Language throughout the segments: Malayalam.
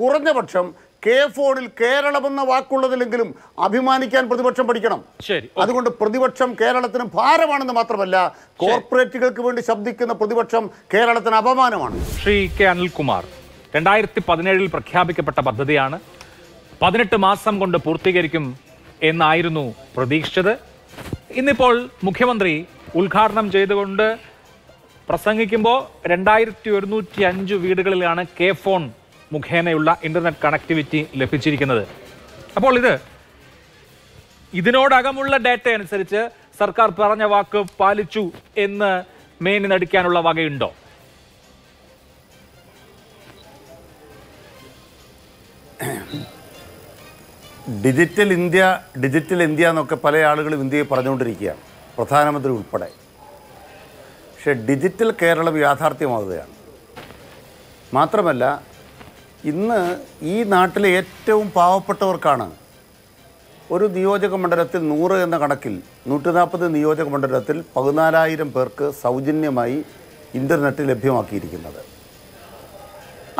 കുറഞ്ഞ പക്ഷം കെ ഫോണിൽ കേരളമെന്ന വാക്കുള്ളതിലെങ്കിലും അഭിമാനിക്കാൻ പ്രതിപക്ഷം പഠിക്കണം അതുകൊണ്ട് പ്രതിപക്ഷം കേരളത്തിന് ഭാരമാണെന്ന് മാത്രമല്ല കോർപ്പറേറ്റുകൾക്ക് വേണ്ടി ശബ്ദിക്കുന്ന പ്രതിപക്ഷം കേരളത്തിന് അപമാനമാണ് ശ്രീ കെ അനിൽകുമാർ രണ്ടായിരത്തി പതിനേഴിൽ പ്രഖ്യാപിക്കപ്പെട്ട പദ്ധതിയാണ് പതിനെട്ട് മാസം കൊണ്ട് പൂർത്തീകരിക്കും എന്നായിരുന്നു പ്രതീക്ഷിച്ചത് ഇന്നിപ്പോൾ മുഖ്യമന്ത്രി ഉദ്ഘാടനം ചെയ്തുകൊണ്ട് പ്രസംഗിക്കുമ്പോൾ രണ്ടായിരത്തി ഒരുന്നൂറ്റി അഞ്ച് വീടുകളിലാണ് കെ ഫോൺ മുഖേനയുള്ള ഇന്റർനെറ്റ് കണക്ടിവിറ്റി ലഭിച്ചിരിക്കുന്നത് അപ്പോൾ ഇത് ഇതിനോടകമുള്ള ഡേറ്റ അനുസരിച്ച് സർക്കാർ പറഞ്ഞ വാക്ക് പാലിച്ചു എന്ന് മേനി നടിക്കാനുള്ള വകയുണ്ടോ ഡിജിറ്റൽ ഇന്ത്യ ഡിജിറ്റൽ ഇന്ത്യ എന്നൊക്കെ പല ആളുകളും ഇന്ത്യയെ പറഞ്ഞുകൊണ്ടിരിക്കുകയാണ് പ്രധാനമന്ത്രി ഉൾപ്പെടെ പക്ഷേ ഡിജിറ്റൽ കേരളം യാഥാർത്ഥ്യമാവുകയാണ് മാത്രമല്ല ഇന്ന് ഈ നാട്ടിലെ ഏറ്റവും പാവപ്പെട്ടവർക്കാണ് ഒരു നിയോജക മണ്ഡലത്തിൽ നൂറ് എന്ന കണക്കിൽ നൂറ്റി നാൽപ്പത് നിയോജക മണ്ഡലത്തിൽ പതിനാലായിരം പേർക്ക് സൗജന്യമായി ഇൻ്റർനെറ്റ് ലഭ്യമാക്കിയിരിക്കുന്നത്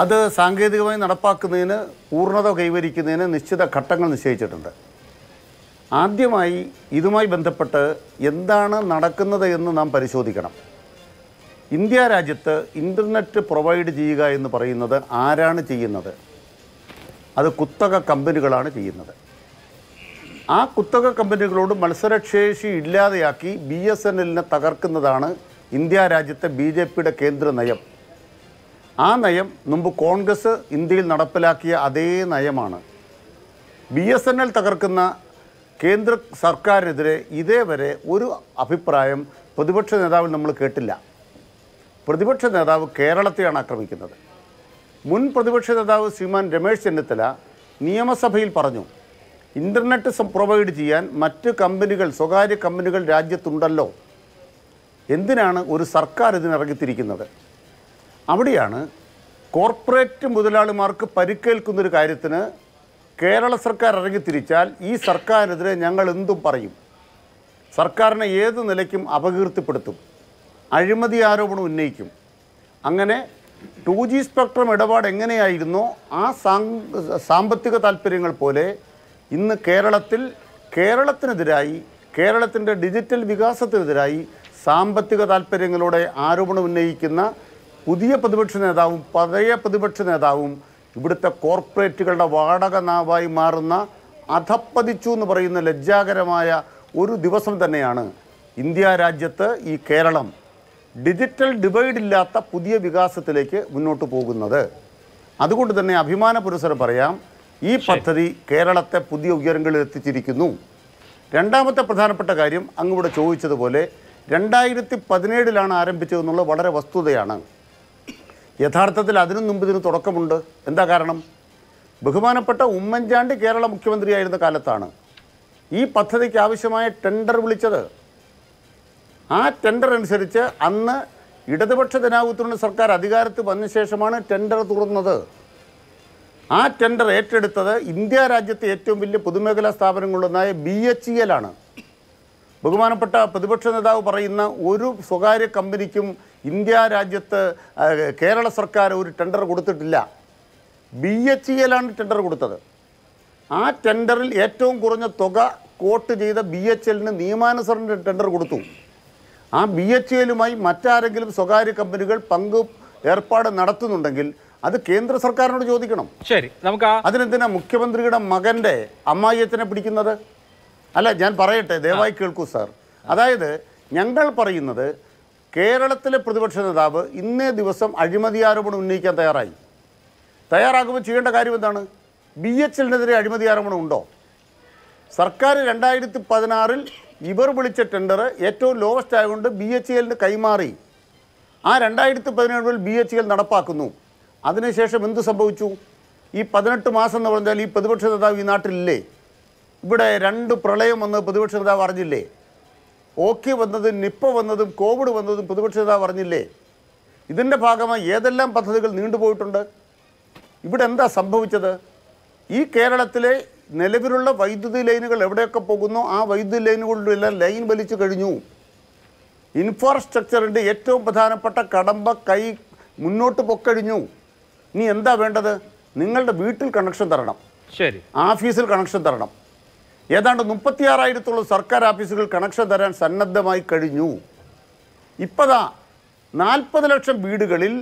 അത് സാങ്കേതികമായി നടപ്പാക്കുന്നതിന് പൂർണ്ണത കൈവരിക്കുന്നതിന് നിശ്ചിത ഘട്ടങ്ങൾ നിശ്ചയിച്ചിട്ടുണ്ട് ആദ്യമായി ഇതുമായി ബന്ധപ്പെട്ട് എന്താണ് നടക്കുന്നത് എന്ന് നാം പരിശോധിക്കണം ഇന്ത്യ രാജ്യത്ത് ഇൻ്റർനെറ്റ് പ്രൊവൈഡ് ചെയ്യുക എന്ന് പറയുന്നത് ആരാണ് ചെയ്യുന്നത് അത് കുത്തക കമ്പനികളാണ് ചെയ്യുന്നത് ആ കുത്തക കമ്പനികളോട് മത്സരശേഷി ഇല്ലാതെയാക്കി ബി എസ് എൻ എല്ലിനെ തകർക്കുന്നതാണ് ഇന്ത്യ രാജ്യത്തെ ബി ജെ പിയുടെ കേന്ദ്ര നയം ആ നയം മുമ്പ് കോൺഗ്രസ് ഇന്ത്യയിൽ നടപ്പിലാക്കിയ അതേ നയമാണ് ബി എസ് എൻ എൽ തകർക്കുന്ന കേന്ദ്ര സർക്കാരിനെതിരെ ഇതേവരെ ഒരു അഭിപ്രായം പ്രതിപക്ഷ നേതാവിൽ നമ്മൾ കേട്ടില്ല പ്രതിപക്ഷ നേതാവ് കേരളത്തെയാണ് ആക്രമിക്കുന്നത് മുൻ പ്രതിപക്ഷ നേതാവ് ശ്രീമാൻ രമേശ് ചെന്നിത്തല നിയമസഭയിൽ പറഞ്ഞു ഇൻ്റർനെറ്റ് പ്രൊവൈഡ് ചെയ്യാൻ മറ്റ് കമ്പനികൾ സ്വകാര്യ കമ്പനികൾ രാജ്യത്തുണ്ടല്ലോ എന്തിനാണ് ഒരു സർക്കാർ ഇതിനിറങ്ങിത്തിരിക്കുന്നത് അവിടെയാണ് കോർപ്പറേറ്റ് മുതലാളിമാർക്ക് പരിക്കേൽക്കുന്നൊരു കാര്യത്തിന് കേരള സർക്കാർ ഇറങ്ങിത്തിരിച്ചാൽ ഈ സർക്കാരിനെതിരെ ഞങ്ങൾ എന്തും പറയും സർക്കാരിനെ ഏത് നിലയ്ക്കും അപകീർത്തിപ്പെടുത്തും അഴിമതി ആരോപണം ഉന്നയിക്കും അങ്ങനെ ടു ജി സ്പെക്ട്രം ഇടപാട് എങ്ങനെയായിരുന്നോ ആ സാമ്പത്തിക താല്പര്യങ്ങൾ പോലെ ഇന്ന് കേരളത്തിൽ കേരളത്തിനെതിരായി കേരളത്തിൻ്റെ ഡിജിറ്റൽ വികാസത്തിനെതിരായി സാമ്പത്തിക താല്പര്യങ്ങളോടെ ആരോപണം ഉന്നയിക്കുന്ന പുതിയ പ്രതിപക്ഷ നേതാവും പഴയ പ്രതിപക്ഷ നേതാവും ഇവിടുത്തെ കോർപ്പറേറ്റുകളുടെ വാടക നാവായി മാറുന്ന അധപ്പതിച്ചു എന്ന് പറയുന്ന ലജ്ജാകരമായ ഒരു ദിവസം തന്നെയാണ് ഇന്ത്യ രാജ്യത്ത് ഈ കേരളം ഡിജിറ്റൽ ഡിവൈഡ് ഇല്ലാത്ത പുതിയ വികാസത്തിലേക്ക് മുന്നോട്ട് പോകുന്നത് അതുകൊണ്ട് തന്നെ അഭിമാന പുരസ്സരം പറയാം ഈ പദ്ധതി കേരളത്തെ പുതിയ ഉയരങ്ങളിൽ എത്തിച്ചിരിക്കുന്നു രണ്ടാമത്തെ പ്രധാനപ്പെട്ട കാര്യം അങ്ങിവിടെ ചോദിച്ചതുപോലെ രണ്ടായിരത്തി പതിനേഴിലാണ് ആരംഭിച്ചതെന്നുള്ളത് വളരെ വസ്തുതയാണ് യഥാർത്ഥത്തിൽ അതിനു മുമ്പ് ഇതിന് തുടക്കമുണ്ട് എന്താ കാരണം ബഹുമാനപ്പെട്ട ഉമ്മൻചാണ്ടി കേരള മുഖ്യമന്ത്രിയായിരുന്ന കാലത്താണ് ഈ പദ്ധതിക്ക് ആവശ്യമായ ടെൻഡർ വിളിച്ചത് ആ ടെൻഡർ അനുസരിച്ച് അന്ന് ഇടതുപക്ഷ ജനാധിപത്യ സർക്കാർ അധികാരത്ത് വന്ന ശേഷമാണ് ടെൻഡർ തുറന്നത് ആ ടെൻഡർ ഏറ്റെടുത്തത് ഇന്ത്യ രാജ്യത്തെ ഏറ്റവും വലിയ പൊതുമേഖലാ സ്ഥാപനങ്ങളിലൊന്നായ ബി എച്ച് ഇ ആണ് ബഹുമാനപ്പെട്ട പ്രതിപക്ഷ നേതാവ് പറയുന്ന ഒരു സ്വകാര്യ കമ്പനിക്കും ഇന്ത്യ രാജ്യത്ത് കേരള സർക്കാർ ഒരു ടെൻഡർ കൊടുത്തിട്ടില്ല ബി എച്ച് ഇ ആണ് ടെൻഡർ കൊടുത്തത് ആ ടെൻഡറിൽ ഏറ്റവും കുറഞ്ഞ തുക കോട്ട് ചെയ്ത ബി എച്ച് എല്ലിന് നിയമാനുസരണ ടെൻഡർ കൊടുത്തു ആ ബി എച്ച് എല്ലുമായി മറ്റാരെങ്കിലും സ്വകാര്യ കമ്പനികൾ പങ്ക് ഏർപ്പാട് നടത്തുന്നുണ്ടെങ്കിൽ അത് കേന്ദ്ര സർക്കാരിനോട് ചോദിക്കണം ശരി നമുക്ക് അതിനെന്തിനാ മുഖ്യമന്ത്രിയുടെ മകന്റെ അമ്മായിയച്ചനെ പിടിക്കുന്നത് അല്ല ഞാൻ പറയട്ടെ ദയവായി കേൾക്കൂ സാർ അതായത് ഞങ്ങൾ പറയുന്നത് കേരളത്തിലെ പ്രതിപക്ഷ നേതാവ് ഇന്നേ ദിവസം അഴിമതി ആരോപണം ഉന്നയിക്കാൻ തയ്യാറായി തയ്യാറാകുമ്പോൾ ചെയ്യേണ്ട കാര്യം എന്താണ് ബി എച്ച് എല്ലിനെതിരെ അഴിമതി ആരോപണം ഉണ്ടോ സർക്കാർ രണ്ടായിരത്തി പതിനാറിൽ ഇവർ വിളിച്ച ടെൻഡർ ഏറ്റവും ലോവസ്റ്റ് ആയതുകൊണ്ട് ബി എച്ച് എല്ലിന് കൈമാറി ആ രണ്ടായിരത്തി പതിനേഴിൽ ബി എച്ച് എൽ e നടപ്പാക്കുന്നു അതിനുശേഷം എന്ത് സംഭവിച്ചു ഈ പതിനെട്ട് മാസം എന്ന് പറഞ്ഞാൽ ഈ പ്രതിപക്ഷ നേതാവ് ഈ നാട്ടിലില്ലേ ഇവിടെ രണ്ട് പ്രളയം വന്ന് പ്രതിപക്ഷ നേതാവ് അറിഞ്ഞില്ലേ ഓക്കെ വന്നതും നിപ്പ വന്നതും കോവിഡ് വന്നതും പ്രതിപക്ഷ നേതാവ് അറിഞ്ഞില്ലേ ഇതിൻ്റെ ഭാഗമായി ഏതെല്ലാം പദ്ധതികൾ നീണ്ടുപോയിട്ടുണ്ട് ഇവിടെ എന്താ സംഭവിച്ചത് ഈ കേരളത്തിലെ നിലവിലുള്ള വൈദ്യുതി ലൈനുകൾ എവിടെയൊക്കെ പോകുന്നു ആ വൈദ്യുതി ലൈനുകളിലെല്ലാം ലൈൻ വലിച്ചു കഴിഞ്ഞു ഇൻഫ്രാസ്ട്രക്ചറിൻ്റെ ഏറ്റവും പ്രധാനപ്പെട്ട കടമ്പ കൈ മുന്നോട്ട് പൊക്കഴിഞ്ഞു ഇനി എന്താ വേണ്ടത് നിങ്ങളുടെ വീട്ടിൽ കണക്ഷൻ തരണം ശരി ആഫീസിൽ കണക്ഷൻ തരണം ഏതാണ്ട് മുപ്പത്തിയാറായിരത്തോളം സർക്കാർ ആഫീസുകൾ കണക്ഷൻ തരാൻ സന്നദ്ധമായി കഴിഞ്ഞു ഇപ്പതാ നാൽപ്പത് ലക്ഷം വീടുകളിൽ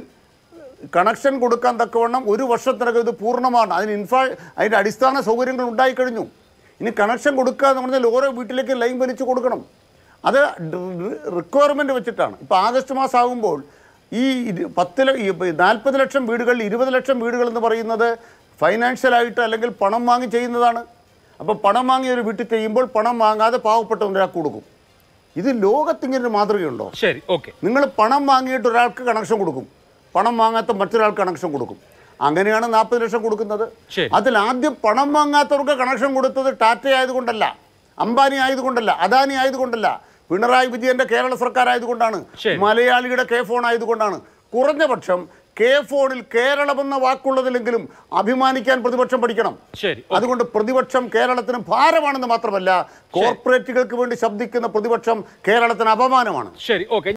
കണക്ഷൻ കൊടുക്കാൻ തക്കവണ്ണം ഒരു വർഷത്തിനകം ഇത് പൂർണ്ണമാണ് അതിന് ഇൻഫ്രാ അതിൻ്റെ അടിസ്ഥാന സൗകര്യങ്ങൾ ഉണ്ടായിക്കഴിഞ്ഞു ഇനി കണക്ഷൻ കൊടുക്കുക എന്ന് പറഞ്ഞാൽ ഓരോ വീട്ടിലേക്ക് ലൈൻ വലിച്ചു കൊടുക്കണം അത് റിക്വയർമെൻറ്റ് വെച്ചിട്ടാണ് ഇപ്പോൾ ആഗസ്റ്റ് മാസം ആകുമ്പോൾ ഈ പത്ത് നാൽപ്പത് ലക്ഷം വീടുകളിൽ ഇരുപത് ലക്ഷം വീടുകൾ എന്ന് പറയുന്നത് ഫൈനാൻഷ്യലായിട്ട് അല്ലെങ്കിൽ പണം വാങ്ങി ചെയ്യുന്നതാണ് അപ്പോൾ പണം വാങ്ങി ഒരു വീട്ടിൽ ചെയ്യുമ്പോൾ പണം വാങ്ങാതെ പാവപ്പെട്ടവനൊരാൾക്ക് കൊടുക്കും ഇത് ലോകത്തിങ്ങനൊരു മാതൃകയുണ്ടോ ശരി ഓക്കെ നിങ്ങൾ പണം വാങ്ങിയിട്ട് ഒരാൾക്ക് കണക്ഷൻ കൊടുക്കും പണം വാങ്ങാത്ത മറ്റൊരാൾക്ക് കണക്ഷൻ കൊടുക്കും അങ്ങനെയാണ് നാൽപ്പത് ലക്ഷം കൊടുക്കുന്നത് അതിൽ ആദ്യം പണം വാങ്ങാത്തവർക്ക് കണക്ഷൻ കൊടുത്തത് ടാറ്റ ആയതുകൊണ്ടല്ല അംബാനി ആയതുകൊണ്ടല്ല അദാനി ആയതുകൊണ്ടല്ല പിണറായി വിജയന്റെ കേരള സർക്കാർ ആയതുകൊണ്ടാണ് മലയാളിയുടെ കെ ഫോൺ ആയതുകൊണ്ടാണ് കുറഞ്ഞ പക്ഷം കെ ഫോണിൽ കേരളമെന്ന വാക്കുള്ളതിലെങ്കിലും അഭിമാനിക്കാൻ പ്രതിപക്ഷം പഠിക്കണം അതുകൊണ്ട് പ്രതിപക്ഷം കേരളത്തിന് ഭാരമാണെന്ന് മാത്രമല്ല കോർപ്പറേറ്റുകൾക്ക് വേണ്ടി ശബ്ദിക്കുന്ന പ്രതിപക്ഷം കേരളത്തിന് അപമാനമാണ് ശരി ഓക്കെ